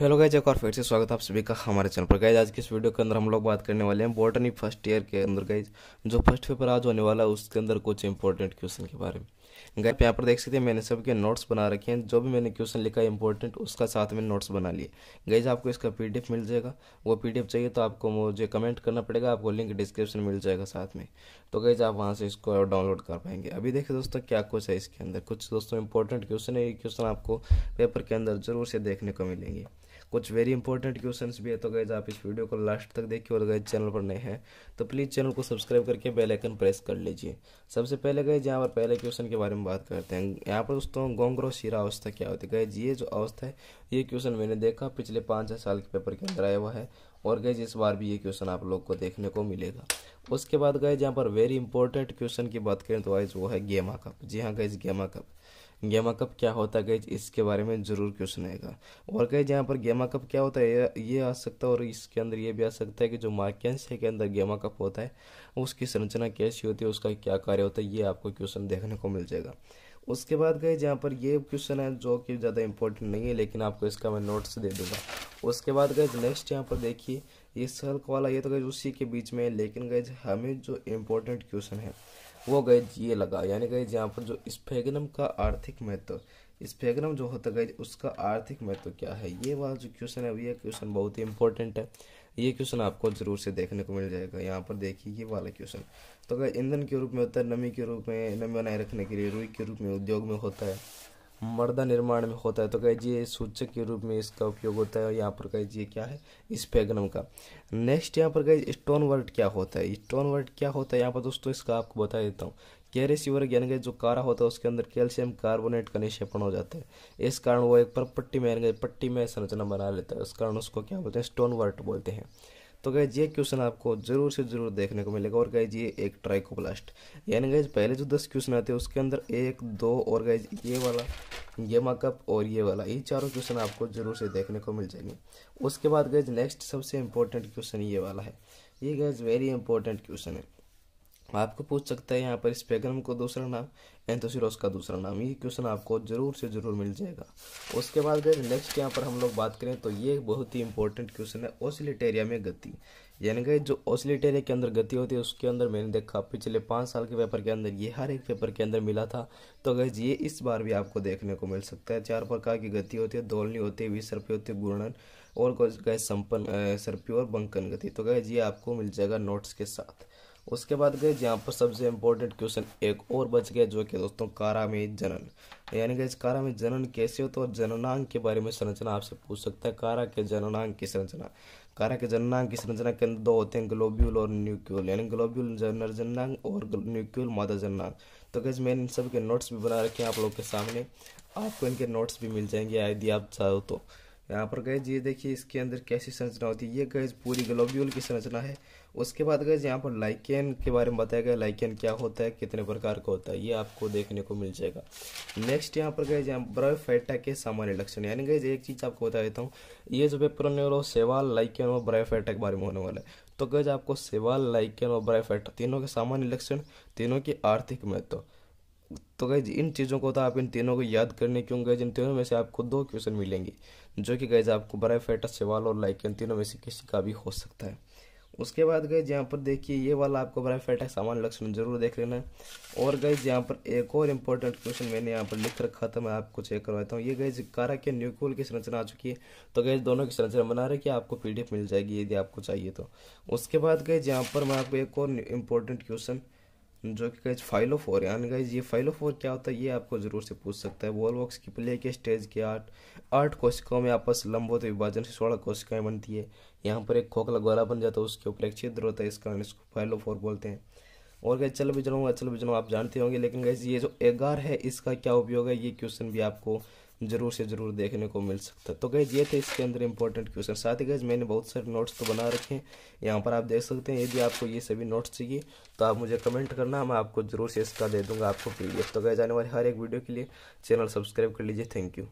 hello guys एक और फिर से स्वागत है आप सभी का हमारे चैनल पर गाइज आज की इस वीडियो के अंदर हम लोग बात करने वाले हैं बॉटनी फर्स्ट ईयर के अंदर गाइज जो फर्स्ट पेपर आज होने वाला है उसके अंदर कुछ इंपॉर्टेंट क्वेश्चन के बारे में गाइज यहाँ पर देख सकते हैं मैंने सबके नोट्स बना रखे हैं जो भी मैंने क्वेश्चन लिखा है इंपॉर्टेंट उसका साथ में नोट्स बना लिए गाइज आपको इसका पी मिल जाएगा वो पी चाहिए तो आपको मुझे कमेंट करना पड़ेगा आपको लिंक डिस्क्रिप्शन मिल जाएगा साथ में तो गाइज आप वहाँ से इसको डाउनलोड कर पाएंगे अभी देखिए दोस्तों क्या कुछ है इसके अंदर कुछ दोस्तों इंपॉर्टेंट क्वेश्चन है ये क्वेश्चन आपको पेपर के अंदर जरूर से देखने को मिलेंगे कुछ वेरी इंपॉर्टेंट क्वेश्चन भी है तो गए आप इस वीडियो को लास्ट तक देखिए और गए चैनल पर नए हैं तो प्लीज़ चैनल को सब्सक्राइब करके बेलाइकन प्रेस कर लीजिए सबसे पहले गए जहाँ पर पहले क्वेश्चन के बारे में बात करते हैं यहाँ पर दोस्तों गोंगरो शीरा अवस्था क्या होती है गए ये जो अवस्था है ये क्वेश्चन मैंने देखा पिछले पाँच छः साल के पेपर के अंदर आया हुआ है और गए इस बार भी ये क्वेश्चन आप लोग को देखने को मिलेगा उसके बाद गए जहाँ पर वेरी इंपॉर्टेंट क्वेश्चन की बात करें तो वाइज वो है गेमा कप जी हाँ गए गेमा कप गेमा कप क्या होता है गई इसके बारे में ज़रूर क्वेश्चन आएगा और कहे जहाँ पर गेमा कप क्या होता है ये आ सकता है और इसके अंदर ये भी आ सकता है कि जो मार्केंस के अंदर गेमा कप होता है उसकी संरचना कैसी होती है उसका क्या कार्य होता है ये आपको क्वेश्चन देखने को मिल जाएगा उसके बाद गए जहाँ पर ये क्वेश्चन है जो कि ज़्यादा इंपॉर्टेंट नहीं है लेकिन आपको इसका मैं नोट्स दे दूंगा उसके बाद गए नेक्स्ट यहाँ पर देखिए ये सर्क वाला ये तो गए उसी के बीच में है लेकिन गए हमें जो इम्पोर्टेंट क्वेश्चन है वो गए ये लगा यानी गए यहाँ पर जो स्पेगनम का आर्थिक महत्व स्पेगनम जो होता गए उसका आर्थिक महत्व क्या है ये वाला जो क्वेश्चन है ये क्वेश्चन बहुत ही इंपॉर्टेंट है ये क्वेश्चन आपको जरूर से देखने को मिल जाएगा यहाँ पर देखिए ये वाला क्वेश्चन तो अगर ईंधन के रूप में होता है नमी के रूप में नमी बनाए रखने के लिए रुई के रूप में उद्योग में होता है मर्दा निर्माण में होता है तो कहिए सूचक के रूप में इसका उपयोग होता है यहाँ पर कहिए क्या है स्पेगनम का नेक्स्ट यहाँ पर कह स्टोन वर्ड क्या होता है स्टोन वर्ड क्या होता है यहाँ पर दोस्तों इसका आपको बता देता हूँ कैरेसिवर यानी कि जो कारा होता है उसके अंदर कैल्शियम कार्बोनेट का निक्षेपण हो जाता है इस कारण वो एक पर पट्टी में यानी पट्टी में संरचना बना लेता है उस कारण उसको क्या बोलते हैं स्टोन वर्ट बोलते हैं तो गैज ये क्वेश्चन आपको जरूर से जरूर देखने को मिलेगा और गैज ये एक ट्राइकोब्लास्ट यानी गैज पहले जो दस क्वेश्चन आते हैं उसके अंदर एक दो और गैज ये वाला ये मकअप और ये वाला ये चारों क्वेश्चन आपको जरूर से देखने को मिल जाएंगे उसके बाद गैज नेक्स्ट सबसे इम्पोर्टेंट क्वेश्चन ये वाला है ये गैज वेरी इंपॉर्टेंट क्वेश्चन है आपको पूछ सकता है यहाँ पर इस को दूसरा नाम एंथोसिरोस का दूसरा नाम ये क्वेश्चन आपको ज़रूर से ज़रूर मिल जाएगा उसके बाद गए नेक्स्ट यहाँ पर हम लोग बात करें तो ये बहुत ही इंपॉर्टेंट क्वेश्चन है ऑसिलेटेरिया में गति यानी कि जो ऑसिलेटेरिया के अंदर गति होती है उसके अंदर मैंने देखा पिछले पाँच साल के पेपर के अंदर ये हर एक पेपर के अंदर मिला था तो अगर ये इस बार भी आपको देखने को मिल सकता है चार प्रकार की गति होती है दौलनी होती है विसर्पी होती है गुणन और गए संपन्न सर्पी और बंकन गति तो गए ये आपको मिल जाएगा नोट्स के साथ उसके बाद गए यहाँ पर सबसे इम्पोर्टेंट क्वेश्चन एक और बच गया जो कि दोस्तों कारा में जनन यानी कि कारा में जनन कैसे होता है और जननांग के बारे में संरचना आपसे पूछ सकता है कारा के जननांग की संरचना कारा के जननांग की संरचना के अंदर दो होते हैं ग्लोब्यूल और न्यूक्यूल यानी ग्लोब्यूल जनर जननांग और न्यूक्यूल मादा जननांग तो कैसे मैंने इन सब के नोट्स भी बना रखे हैं आप लोग के सामने आपको इनके नोट्स भी मिल जाएंगे यदि आप चाहो तो यहाँ पर गए ये देखिए इसके अंदर कैसी संरचना होती है ये गैस पूरी ग्लोब्यूल की संरचना है उसके बाद गए यहाँ पर लाइकेन के बारे में बताया गया लाइकेन क्या होता है कितने प्रकार का होता है ये आपको देखने को मिल जाएगा नेक्स्ट यहाँ पर गए यहाँ ब्रायोफाइटा के सामान्य लक्षण यानी गए एक चीज़ आपको बता देता हूँ ये जो पेपर होने वाला हो सेवाल लाइकेन और ब्रायोफाइटा के बारे में होने वाला है तो गैज आपको सेवाल लाइकेन और ब्रायोफाइटा तीनों के सामान्य लक्षण तीनों की आर्थिक महत्व तो गैज इन चीज़ों को तो आप इन तीनों को याद करने क्यों गए इन तीनों में से आपको दो क्वेश्चन मिलेंगे जो कि गैज आपको बड़ा फैटा सवाल और लाइक इन तीनों में से किसी का भी हो सकता है उसके बाद गए यहाँ पर देखिए ये वाला आपको बड़ा फैटा सामान्य लक्षण जरूर देख लेना है और गए यहाँ पर एक और इम्पोर्टेंट क्वेश्चन मैंने यहाँ पर लिख रखा था मैं आपको चेक करवाता हूँ ये गए कारा के न्यूक्ल की संरचना आ चुकी है तो गए दोनों की संरचना बना रहे कि आपको पीडीएफ मिल जाएगी यदि आपको चाहिए तो उसके बाद गए यहाँ पर मैं आपको एक और इम्पोर्टेंट क्वेश्चन जो कि गाइज फाइल ऑफ और यानी गाइज ये फाइल ऑफ और क्या होता है ये आपको ज़रूर से पूछ सकता है वॉल वॉक्स की प्ले के स्टेज के आठ आठ कोशिकाओं में आपस लंबवत विभाजन से सोलह कोशिकाएं बनती है यहाँ पर एक खोखला गोला बन जाता है उसके ऊपर एक छिद्र होता है इस कारण इसको फाइल ऑफ और बोलते हैं और गैस चल भी चल भी बिजनों आप जानते होंगे लेकिन गैस ये जो एगार है इसका क्या उपयोग है ये क्वेश्चन भी आपको जरूर से जरूर देखने को मिल सकता है तो गैज ये थे इसके अंदर इंपॉर्टेंट क्वेश्चन साथ ही गैज मैंने बहुत सारे नोट्स तो बना रखे हैं यहाँ पर आप देख सकते हैं यदि आपको ये सभी नोट्स चाहिए तो आप मुझे कमेंट करना मैं आपको जरूर से इसका दे दूंगा आपको पी तो गैज आने वाले हर एक वीडियो के लिए चैनल सब्सक्राइब कर लीजिए थैंक यू